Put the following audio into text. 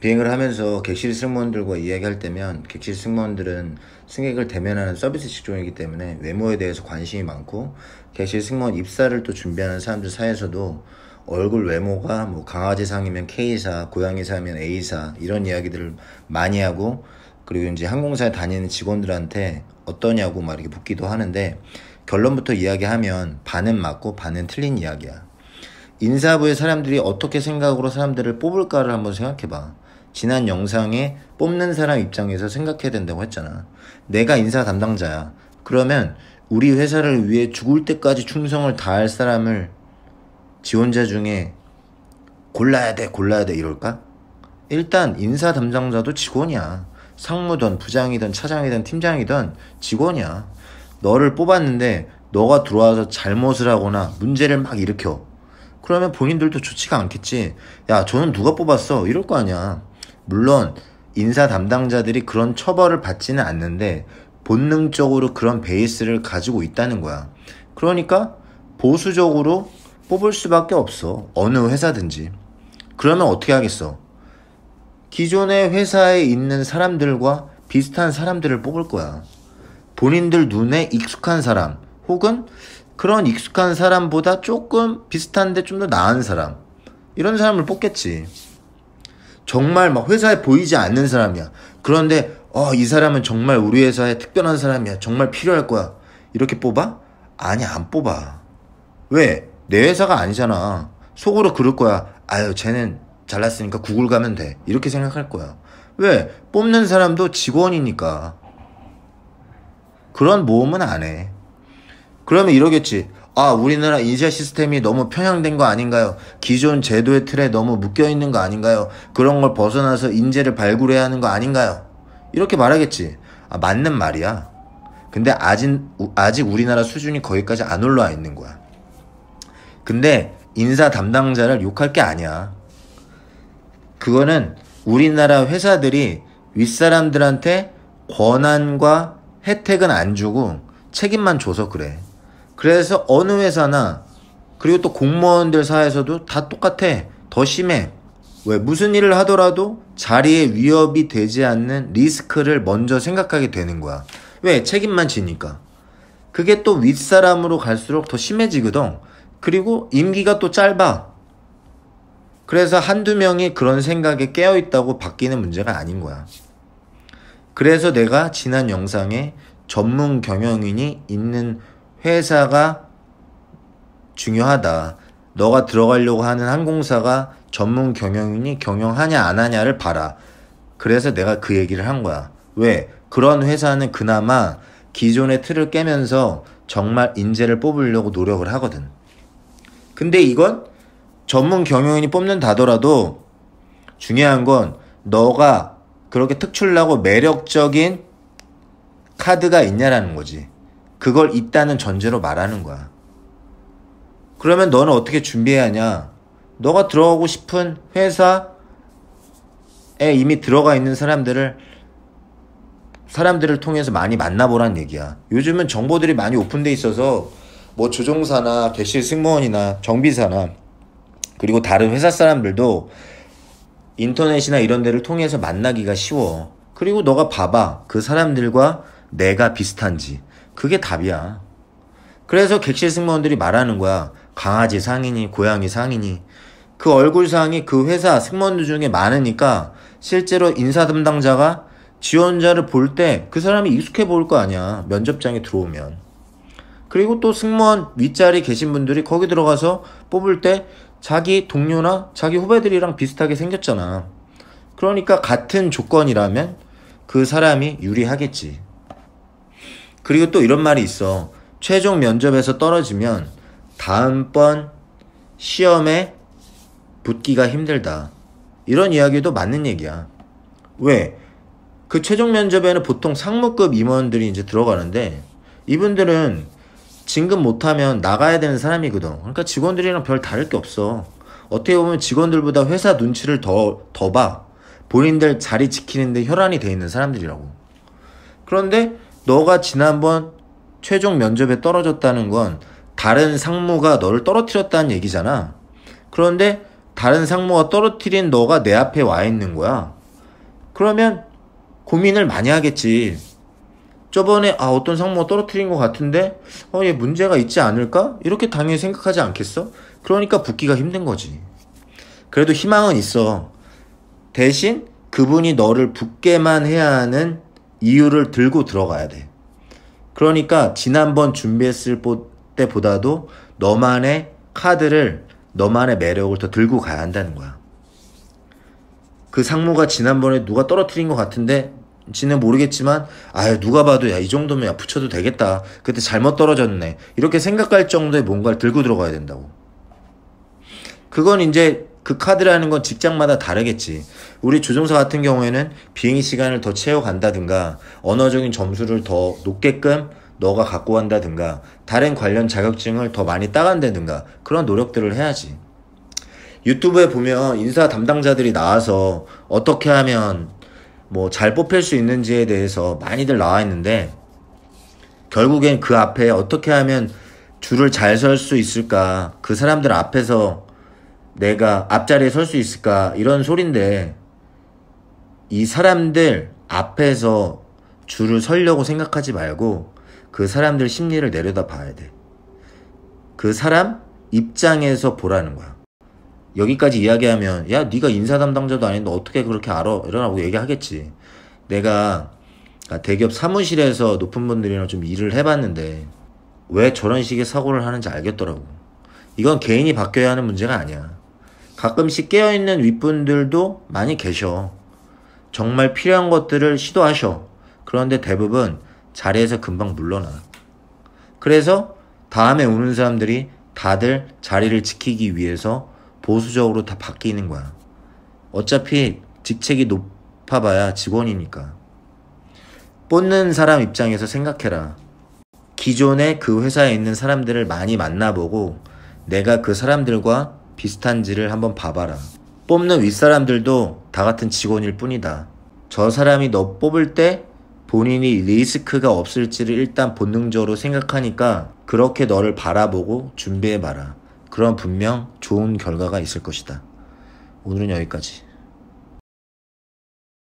비행을 하면서 객실 승무원들과 이야기할 때면 객실 승무원들은 승객을 대면하는 서비스 직종이기 때문에 외모에 대해서 관심이 많고 객실 승무원 입사를 또 준비하는 사람들 사이에서도 얼굴 외모가 뭐 강아지상이면 K사, 고양이상이면 A사 이런 이야기들을 많이 하고 그리고 이제 항공사에 다니는 직원들한테 어떠냐고 막 이렇게 묻기도 하는데 결론부터 이야기하면 반은 맞고 반은 틀린 이야기야. 인사부의 사람들이 어떻게 생각으로 사람들을 뽑을까를 한번 생각해봐. 지난 영상에 뽑는 사람 입장에서 생각해야 된다고 했잖아. 내가 인사 담당자야. 그러면 우리 회사를 위해 죽을 때까지 충성을 다할 사람을 지원자 중에 골라야 돼, 골라야 돼, 이럴까? 일단 인사 담당자도 직원이야. 상무든 부장이든 차장이든 팀장이든 직원이야. 너를 뽑았는데 너가 들어와서 잘못을 하거나 문제를 막 일으켜. 그러면 본인들도 좋지가 않겠지. 야, 저는 누가 뽑았어? 이럴 거 아니야. 물론 인사 담당자들이 그런 처벌을 받지는 않는데 본능적으로 그런 베이스를 가지고 있다는 거야. 그러니까 보수적으로 뽑을 수밖에 없어. 어느 회사든지. 그러면 어떻게 하겠어? 기존의 회사에 있는 사람들과 비슷한 사람들을 뽑을 거야. 본인들 눈에 익숙한 사람, 혹은 그런 익숙한 사람보다 조금 비슷한데 좀 더 나은 사람. 이런 사람을 뽑겠지. 정말 막 회사에 보이지 않는 사람이야. 그런데 어, 이 사람은 정말 우리 회사에 특별한 사람이야. 정말 필요할 거야. 이렇게 뽑아? 아니, 안 뽑아. 왜? 내 회사가 아니잖아. 속으로 그럴 거야. 아유, 쟤는 잘났으니까 구글 가면 돼. 이렇게 생각할 거야. 왜? 뽑는 사람도 직원이니까. 그런 모험은 안 해. 그러면 이러겠지. 아, 우리나라 인쇄 시스템이 너무 편향된 거 아닌가요? 기존 제도의 틀에 너무 묶여 있는 거 아닌가요? 그런 걸 벗어나서 인재를 발굴해야 하는 거 아닌가요? 이렇게 말하겠지. 아, 맞는 말이야. 근데 아직, 아직 우리나라 수준이 거기까지 안 올라와 있는 거야. 근데 인사 담당자를 욕할 게 아니야. 그거는 우리나라 회사들이 윗사람들한테 권한과 혜택은 안 주고 책임만 줘서 그래. 그래서 어느 회사나 그리고 또 공무원들 사이에서도 다 똑같아. 더 심해. 왜 무슨 일을 하더라도 자리에 위협이 되지 않는 리스크를 먼저 생각하게 되는 거야. 왜 책임만 지니까. 그게 또 윗사람으로 갈수록 더 심해지거든. 그리고 임기가 또 짧아. 그래서 한두 명이 그런 생각에 깨어 있다고 바뀌는 문제가 아닌 거야. 그래서 내가 지난 영상에 전문 경영인이 있는 회사가 중요하다. 너가 들어가려고 하는 항공사가 전문 경영인이 경영하냐 안 하냐를 봐라. 그래서 내가 그 얘기를 한 거야. 왜? 그런 회사는 그나마 기존의 틀을 깨면서 정말 인재를 뽑으려고 노력을 하거든. 근데 이건 전문 경영인이 뽑는다더라도 중요한 건 너가 그렇게 특출나고 매력적인 카드가 있냐라는 거지. 그걸 있다는 전제로 말하는 거야. 그러면 너는 어떻게 준비해야 하냐? 너가 들어가고 싶은 회사에 이미 들어가 있는 사람들을 사람들을 통해서 많이 만나보란 얘기야. 요즘은 정보들이 많이 오픈돼 있어서 뭐 조종사나 대실 승무원이나 정비사나 그리고 다른 회사 사람들도 인터넷이나 이런 데를 통해서 만나기가 쉬워. 그리고 너가 봐봐. 그 사람들과 내가 비슷한지, 그게 답이야. 그래서 객실 승무원들이 말하는 거야. 강아지 상인이, 고양이 상인이. 그 얼굴 상이 그 회사 승무원들 중에 많으니까 실제로 인사 담당자가 지원자를 볼 때 그 사람이 익숙해 보일 거 아니야. 면접장에 들어오면. 그리고 또 승무원 윗자리 계신 분들이 거기 들어가서 뽑을 때 자기 동료나 자기 후배들이랑 비슷하게 생겼잖아. 그러니까 같은 조건이라면 그 사람이 유리하겠지. 그리고 또 이런 말이 있어. 최종 면접에서 떨어지면 다음번 시험에 붙기가 힘들다. 이런 이야기도 맞는 얘기야. 왜? 그 최종 면접에는 보통 상무급 임원들이 이제 들어가는데 이분들은 진급 못하면 나가야 되는 사람이거든. 그러니까 직원들이랑 별 다를 게 없어. 어떻게 보면 직원들보다 회사 눈치를 더, 더 봐. 본인들 자리 지키는데 혈안이 돼 있는 사람들이라고. 그런데 너가 지난번 최종 면접에 떨어졌다는 건 다른 상무가 너를 떨어뜨렸다는 얘기잖아. 그런데 다른 상무가 떨어뜨린 너가 내 앞에 와 있는 거야. 그러면 고민을 많이 하겠지. 저번에 아 어떤 상무가 떨어뜨린 것 같은데 어 얘 문제가 있지 않을까? 이렇게 당연히 생각하지 않겠어? 그러니까 붙기가 힘든 거지. 그래도 희망은 있어. 대신 그분이 너를 붙게만 해야 하는 이유를 들고 들어가야 돼. 그러니까 지난번 준비했을 때보다도 너만의 카드를 너만의 매력을 더 들고 가야 한다는 거야. 그 상무가 지난번에 누가 떨어뜨린 것 같은데 지는 모르겠지만 아 누가 봐도 야 이 정도면 야 붙여도 되겠다 그때 잘못 떨어졌네 이렇게 생각할 정도의 뭔가를 들고 들어가야 된다고 그건 이제 그 카드라는 건 직장마다 다르겠지. 우리 조종사 같은 경우에는 비행 시간을 더 채워간다든가 언어적인 점수를 더 높게끔 너가 갖고 간다든가 다른 관련 자격증을 더 많이 따간다든가 그런 노력들을 해야지. 유튜브에 보면 인사 담당자들이 나와서 어떻게 하면 뭐 잘 뽑힐 수 있는지에 대해서 많이들 나와 있는데 결국엔 그 앞에 어떻게 하면 줄을 잘 설 수 있을까 그 사람들 앞에서 내가 앞자리에 설 수 있을까 이런 소린데 이 사람들 앞에서 줄을 서려고 생각하지 말고 그 사람들 심리를 내려다 봐야 돼. 그 사람 입장에서 보라는 거야. 여기까지 이야기하면 야 네가 인사 담당자도 아닌데 어떻게 그렇게 알아? 이러라고 얘기하겠지. 내가 대기업 사무실에서 높은 분들이랑 좀 일을 해봤는데 왜 저런 식의 사고를 하는지 알겠더라고. 이건 개인이 바뀌어야 하는 문제가 아니야. 가끔씩 깨어있는 윗분들도 많이 계셔. 정말 필요한 것들을 시도하셔. 그런데 대부분 자리에서 금방 물러나. 그래서 다음에 오는 사람들이 다들 자리를 지키기 위해서 보수적으로 다 바뀌는 거야. 어차피 직책이 높아봐야 직원이니까. 뽑는 사람 입장에서 생각해라. 기존에 그 회사에 있는 사람들을 많이 만나보고 내가 그 사람들과 비슷한지를 한번 봐봐라. 뽑는 윗사람들도 다 같은 직원일 뿐이다. 저 사람이 너 뽑을 때 본인이 리스크가 없을지를 일단 본능적으로 생각하니까 그렇게 너를 바라보고 준비해봐라. 그럼 분명 좋은 결과가 있을 것이다. 오늘은 여기까지.